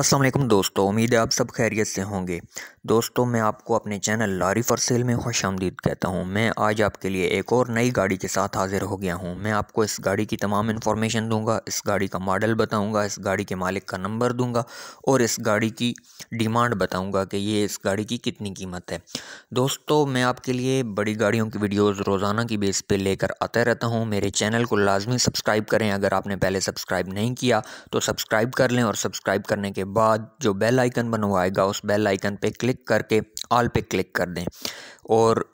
असलम दोस्तों उम्मीद है आप सब खैरियत से होंगे दोस्तों मैं आपको अपने चैनल लारी फॉर सेल में खुश आमदीद कहता हूं मैं आज आपके लिए एक और नई गाड़ी के साथ हाज़िर हो गया हूं मैं आपको इस गाड़ी की तमाम इन्फॉर्मेशन दूंगा इस गाड़ी का मॉडल बताऊंगा इस गाड़ी के मालिक का नंबर दूंगा और इस गाड़ी की डिमांड बताऊँगा कि ये इस गाड़ी की कितनी कीमत है दोस्तों मैं आपके लिए बड़ी गाड़ियों की वीडियोज़ रोज़ाना की बेस पर लेकर आता रहता हूँ मेरे चैनल को लाजमी सब्सक्राइब करें अगर आपने पहले सब्सक्राइब नहीं किया तो सब्सक्राइब कर लें और सब्सक्राइब करने के बाद जो बेल आइकन बना हुआ आएगा उस बेल आइकन पे क्लिक करके ऑल पे क्लिक कर दें और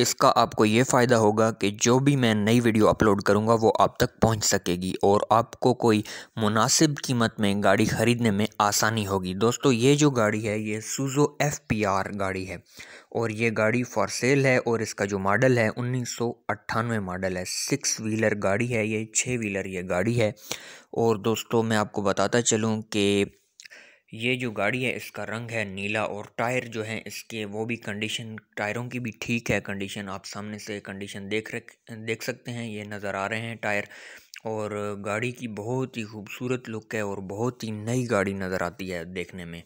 इसका आपको ये फ़ायदा होगा कि जो भी मैं नई वीडियो अपलोड करूँगा वो आप तक पहुँच सकेगी और आपको कोई मुनासिब कीमत में गाड़ी ख़रीदने में आसानी होगी दोस्तों ये जो गाड़ी है ये सूज़ो एफ़ पी आर गाड़ी है और ये गाड़ी फॉर सेल है और इसका जो मॉडल है उन्नीस मॉडल है सिक्स व्हीलर गाड़ी है ये छः व्हीलर ये गाड़ी है और दोस्तों मैं आपको बताता चलूँ कि ये जो गाड़ी है इसका रंग है नीला और टायर जो है इसके वो भी कंडीशन टायरों की भी ठीक है कंडीशन आप सामने से कंडीशन देख रख देख सकते हैं ये नज़र आ रहे हैं टायर और गाड़ी की बहुत ही खूबसूरत लुक है और बहुत ही नई गाड़ी नज़र आती है देखने में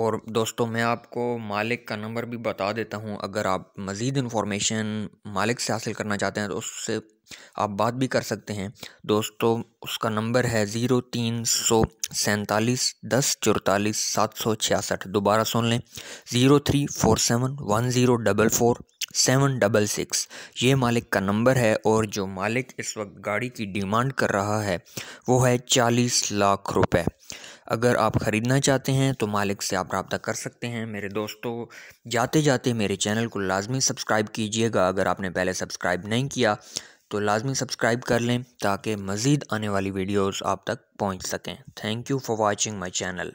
और दोस्तों मैं आपको मालिक का नंबर भी बता देता हूँ अगर आप मज़ीद इन्फॉर्मेशन मालिक से हासिल करना चाहते हैं तो उससे आप बात भी कर सकते हैं दोस्तों उसका नंबर है ज़ीरो तीन सौ सैंतालीस दस चौतालीस सात सौ छियासठ दोबारा सुन लें zero three four seven one zero double four seven double six ये मालिक का नंबर है और जो मालिक इस वक्त गाड़ी की डिमांड कर रहा है वो है चालीस लाख रुपए अगर आप ख़रीदना चाहते हैं तो मालिक से आप रबता कर सकते हैं मेरे दोस्तों जाते जाते मेरे चैनल को लाजमी सब्सक्राइब कीजिएगा अगर आपने पहले सब्सक्राइब नहीं किया तो लाजमी सब्सक्राइब कर लें ताकि मज़ीद आने वाली वीडियोज़ आप तक पहुँच सकें thank you for watching my channel